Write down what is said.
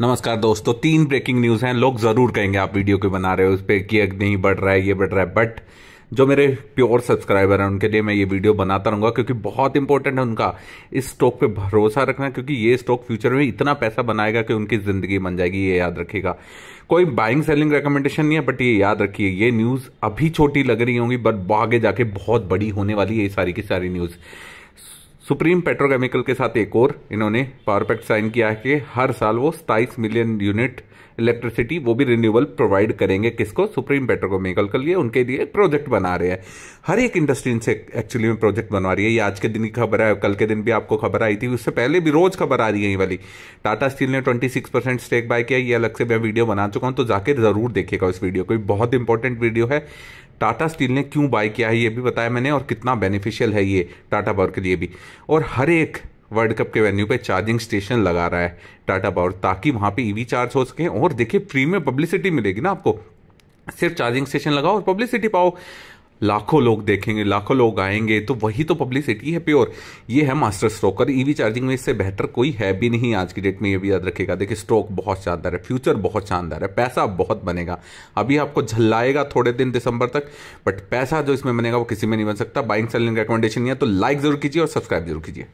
नमस्कार दोस्तों तीन ब्रेकिंग न्यूज़ हैं लोग ज़रूर कहेंगे आप वीडियो क्यों बना रहे हो उस पर कि नहीं बढ़ रहा है ये बढ़ रहा है बट जो मेरे प्योर सब्सक्राइबर हैं उनके लिए मैं ये वीडियो बनाता रहूंगा क्योंकि बहुत इंपॉर्टेंट है उनका इस स्टॉक पे भरोसा रखना क्योंकि ये स्टॉक फ्यूचर में इतना पैसा बनाएगा कि उनकी ज़िंदगी बन जाएगी ये याद रखेगा कोई बाइंग सेलिंग रिकमेंडेशन नहीं है बट ये याद रखिए ये न्यूज़ अभी छोटी लग रही होंगी बट आगे जाके बहुत बड़ी होने वाली है ये सारी की सारी न्यूज़ सुप्रीम पेट्रोकेमिकल के साथ एक और इन्होंने पावर पैक्ट साइन किया है कि हर साल वो सताइस मिलियन यूनिट इलेक्ट्रिसिटी वो भी रिन्यूएबल प्रोवाइड करेंगे किसको सुप्रीम पेट्रोकेमिकल के लिए उनके लिए प्रोजेक्ट बना रहे हैं हर एक इंडस्ट्री इनसे एक्चुअली में प्रोजेक्ट बनवा रही है ये आज के दिन की खबर है कल के दिन भी आपको खबर आई थी उससे पहले भी रोज खबर आ रही है ये वाली टाटा स्टील ने twenty six percent stake buy किया ये अलग से मैं वीडियो बना चुका हूँ तो जाकर जरूर देखिएगा उस वीडियो को बहुत इंपॉर्टेंट वीडियो है टाटा स्टील ने क्यों बाय किया है ये भी बताया मैंने और कितना बेनिफिशियल है ये टाटा पावर के लिए भी और हर एक वर्ल्ड कप के वेन्यू पे चार्जिंग स्टेशन लगा रहा है टाटा पावर ताकि वहां पे ईवी चार्ज हो सके और देखिए फ्री में पब्लिसिटी मिलेगी ना आपको सिर्फ चार्जिंग स्टेशन लगाओ और पब्लिसिटी पाओ लाखों लोग देखेंगे लाखों लोग आएंगे तो वही तो पब्लिसिटी है प्योर ये है मास्टर स्ट्रोक और ईवी चार्जिंग में इससे बेहतर कोई है भी नहीं आज की डेट में ये भी याद रखेगा देखिए स्ट्रोक बहुत शानदार है फ्यूचर बहुत शानदार है पैसा बहुत बनेगा अभी आपको झल्लाएगा थोड़े दिन दिसंबर तक बट पैसा जो इसमें बनेगा वो किसी में नहीं बन सकता बाइंग सेलिंग रिकमेंडेशन है तो लाइक जरूर कीजिए और सब्सक्राइब जरूर कीजिए